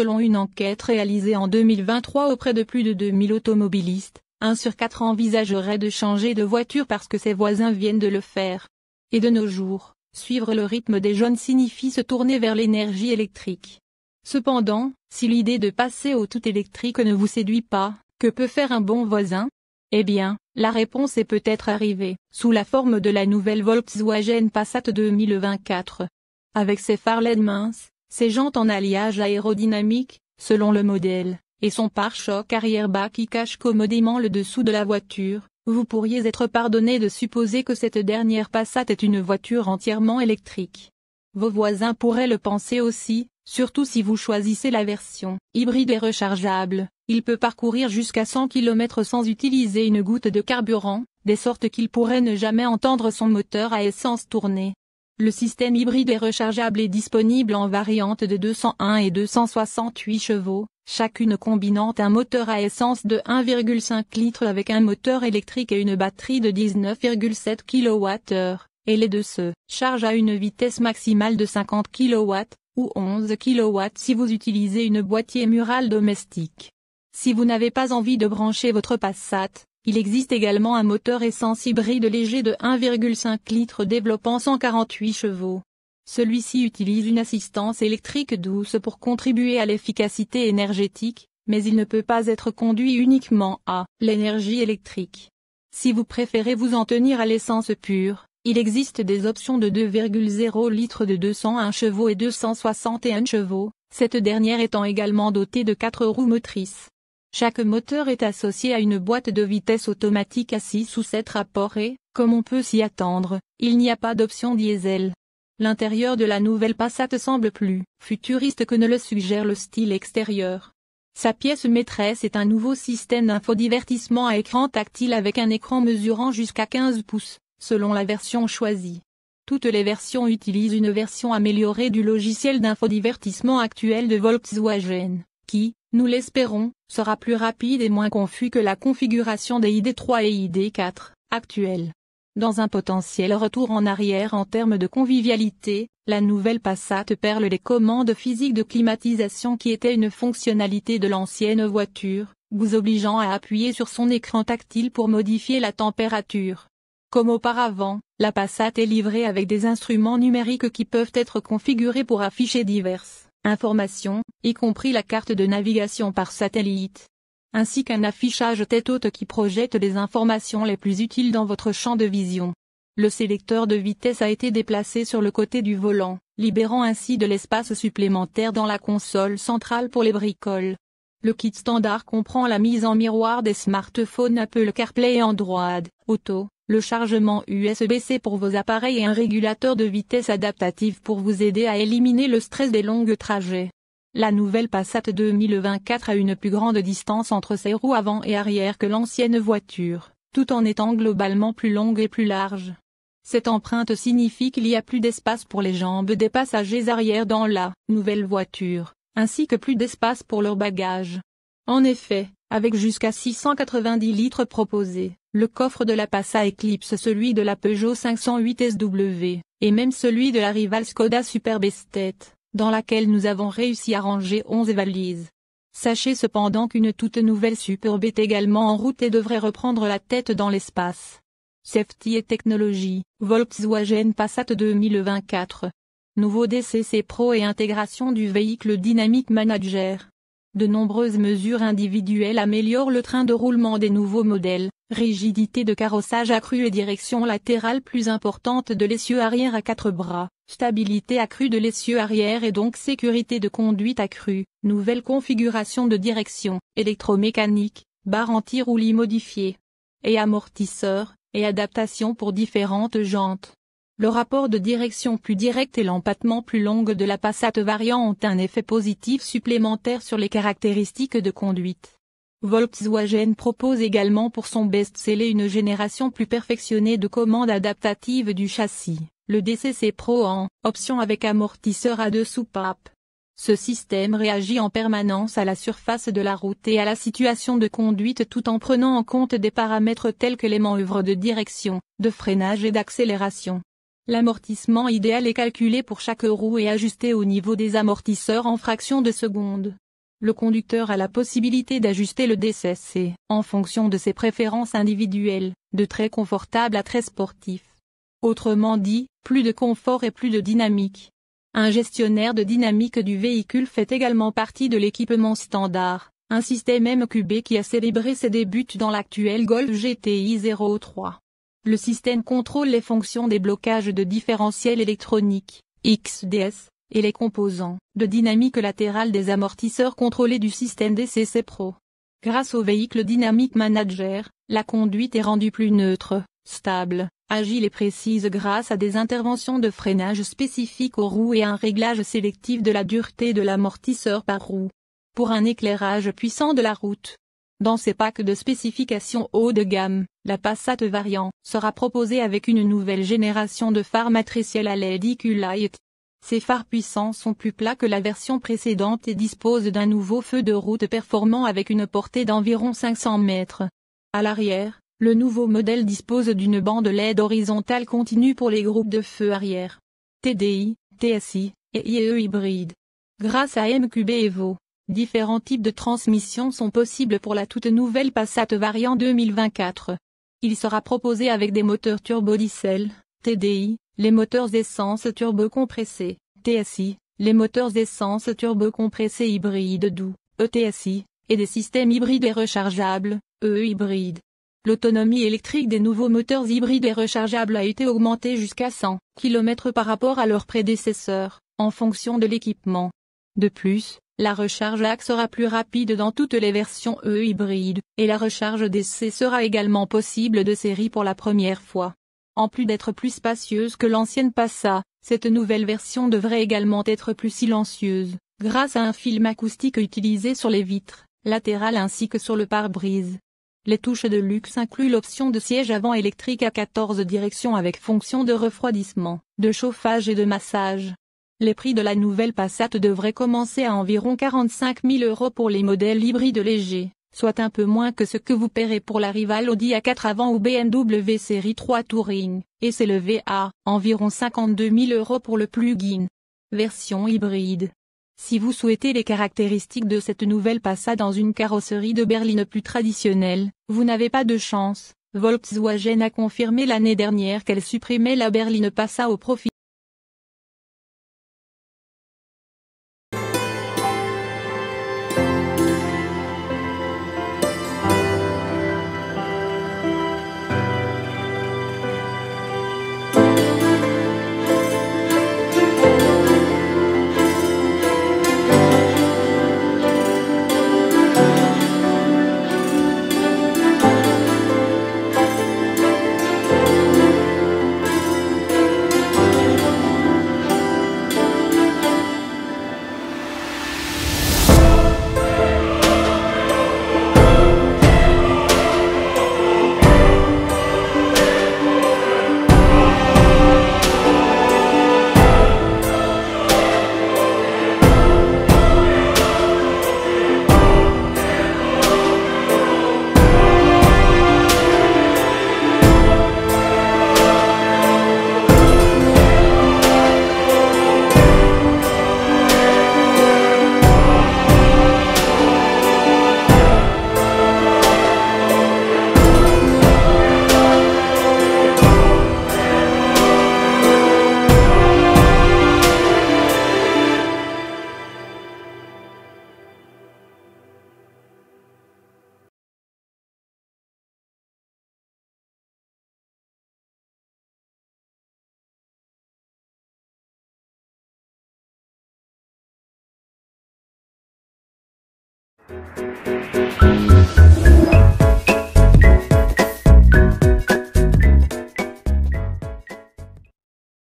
Selon une enquête réalisée en 2023 auprès de plus de 2000 automobilistes, un sur quatre envisagerait de changer de voiture parce que ses voisins viennent de le faire. Et de nos jours, suivre le rythme des jeunes signifie se tourner vers l'énergie électrique. Cependant, si l'idée de passer au tout électrique ne vous séduit pas, que peut faire un bon voisin Eh bien, la réponse est peut-être arrivée, sous la forme de la nouvelle Volkswagen Passat 2024. Avec ses phares LED minces, ses jantes en alliage aérodynamique, selon le modèle, et son pare-choc arrière-bas qui cache commodément le dessous de la voiture, vous pourriez être pardonné de supposer que cette dernière Passat est une voiture entièrement électrique. Vos voisins pourraient le penser aussi, surtout si vous choisissez la version hybride et rechargeable, il peut parcourir jusqu'à 100 km sans utiliser une goutte de carburant, des sortes qu'il pourrait ne jamais entendre son moteur à essence tourner. Le système hybride est rechargeable et disponible en variantes de 201 et 268 chevaux, chacune combinant un moteur à essence de 1,5 litre avec un moteur électrique et une batterie de 19,7 kWh, et les deux se chargent à une vitesse maximale de 50 kW, ou 11 kW si vous utilisez une boîtier murale domestique. Si vous n'avez pas envie de brancher votre Passat, il existe également un moteur essence hybride léger de 1,5 litre développant 148 chevaux. Celui-ci utilise une assistance électrique douce pour contribuer à l'efficacité énergétique, mais il ne peut pas être conduit uniquement à l'énergie électrique. Si vous préférez vous en tenir à l'essence pure, il existe des options de 2,0 litres de 201 chevaux et 261 chevaux, cette dernière étant également dotée de 4 roues motrices. Chaque moteur est associé à une boîte de vitesse automatique à 6 ou 7 rapports et, comme on peut s'y attendre, il n'y a pas d'option diesel. L'intérieur de la nouvelle Passat semble plus futuriste que ne le suggère le style extérieur. Sa pièce maîtresse est un nouveau système d'infodivertissement à écran tactile avec un écran mesurant jusqu'à 15 pouces, selon la version choisie. Toutes les versions utilisent une version améliorée du logiciel d'infodivertissement actuel de Volkswagen, qui, nous l'espérons, sera plus rapide et moins confus que la configuration des ID3 et ID4 actuelles. Dans un potentiel retour en arrière en termes de convivialité, la nouvelle Passat perle les commandes physiques de climatisation qui étaient une fonctionnalité de l'ancienne voiture, vous obligeant à appuyer sur son écran tactile pour modifier la température. Comme auparavant, la Passat est livrée avec des instruments numériques qui peuvent être configurés pour afficher diverses informations, y compris la carte de navigation par satellite, ainsi qu'un affichage tête haute qui projette les informations les plus utiles dans votre champ de vision. Le sélecteur de vitesse a été déplacé sur le côté du volant, libérant ainsi de l'espace supplémentaire dans la console centrale pour les bricoles. Le kit standard comprend la mise en miroir des smartphones Apple CarPlay et Android Auto, le chargement USB-C pour vos appareils et un régulateur de vitesse adaptatif pour vous aider à éliminer le stress des longues trajets. La nouvelle Passat 2024 a une plus grande distance entre ses roues avant et arrière que l'ancienne voiture, tout en étant globalement plus longue et plus large. Cette empreinte signifie qu'il y a plus d'espace pour les jambes des passagers arrière dans la nouvelle voiture ainsi que plus d'espace pour leurs bagages. En effet, avec jusqu'à 690 litres proposés, le coffre de la Passa éclipse celui de la Peugeot 508 SW, et même celui de la rivale Skoda Superb Estate, dans laquelle nous avons réussi à ranger 11 valises. Sachez cependant qu'une toute nouvelle Superb est également en route et devrait reprendre la tête dans l'espace. Safety et technologie, Volkswagen Passat 2024, nouveau DCC Pro et intégration du véhicule dynamique Manager. De nombreuses mesures individuelles améliorent le train de roulement des nouveaux modèles, rigidité de carrossage accrue et direction latérale plus importante de l'essieu arrière à quatre bras, stabilité accrue de l'essieu arrière et donc sécurité de conduite accrue, nouvelle configuration de direction, électromécanique, barre anti-roulis modifiée, et amortisseurs, et adaptation pour différentes jantes. Le rapport de direction plus direct et l'empattement plus long de la passate variant ont un effet positif supplémentaire sur les caractéristiques de conduite. Volkswagen propose également pour son best-seller une génération plus perfectionnée de commandes adaptatives du châssis, le DCC Pro en option avec amortisseur à deux soupapes. Ce système réagit en permanence à la surface de la route et à la situation de conduite tout en prenant en compte des paramètres tels que les manœuvres de direction, de freinage et d'accélération. L'amortissement idéal est calculé pour chaque roue et ajusté au niveau des amortisseurs en fraction de seconde. Le conducteur a la possibilité d'ajuster le DCC en fonction de ses préférences individuelles, de très confortable à très sportif. Autrement dit, plus de confort et plus de dynamique. Un gestionnaire de dynamique du véhicule fait également partie de l'équipement standard, un système MQB qui a célébré ses débuts dans l'actuel Golf GTI 03. Le système contrôle les fonctions des blocages de différentiel électronique, XDS, et les composants de dynamique latérale des amortisseurs contrôlés du système DCC Pro. Grâce au véhicule Dynamic Manager, la conduite est rendue plus neutre, stable, agile et précise grâce à des interventions de freinage spécifiques aux roues et un réglage sélectif de la dureté de l'amortisseur par roue. Pour un éclairage puissant de la route, dans ces packs de spécifications haut de gamme, la Passat Variant sera proposée avec une nouvelle génération de phares matriciels à LED e Light. Ces phares puissants sont plus plats que la version précédente et disposent d'un nouveau feu de route performant avec une portée d'environ 500 mètres. À l'arrière, le nouveau modèle dispose d'une bande LED horizontale continue pour les groupes de feux arrière. TDI, TSI et IE hybride. Grâce à MQB Evo, Différents types de transmissions sont possibles pour la toute nouvelle Passat variant 2024. Il sera proposé avec des moteurs turbo-diesel, TDI, les moteurs essence turbo TSI, les moteurs essence turbo hybrides doux, ETSI, et des systèmes hybrides et rechargeables, E-hybrides. L'autonomie électrique des nouveaux moteurs hybrides et rechargeables a été augmentée jusqu'à 100 km par rapport à leurs prédécesseurs, en fonction de l'équipement. De plus, la recharge AC sera plus rapide dans toutes les versions E hybrides, et la recharge DC sera également possible de série pour la première fois. En plus d'être plus spacieuse que l'ancienne Passa, cette nouvelle version devrait également être plus silencieuse, grâce à un film acoustique utilisé sur les vitres, latérales ainsi que sur le pare-brise. Les touches de luxe incluent l'option de siège avant électrique à 14 directions avec fonction de refroidissement, de chauffage et de massage. Les prix de la nouvelle Passat devraient commencer à environ 45 000 euros pour les modèles hybrides légers, soit un peu moins que ce que vous paierez pour la rivale Audi A4 avant ou BMW Série 3 Touring, et s'élever à environ 52 000 euros pour le plug-in. Version hybride. Si vous souhaitez les caractéristiques de cette nouvelle Passat dans une carrosserie de berline plus traditionnelle, vous n'avez pas de chance. Volkswagen a confirmé l'année dernière qu'elle supprimait la berline Passat au profit Thank you.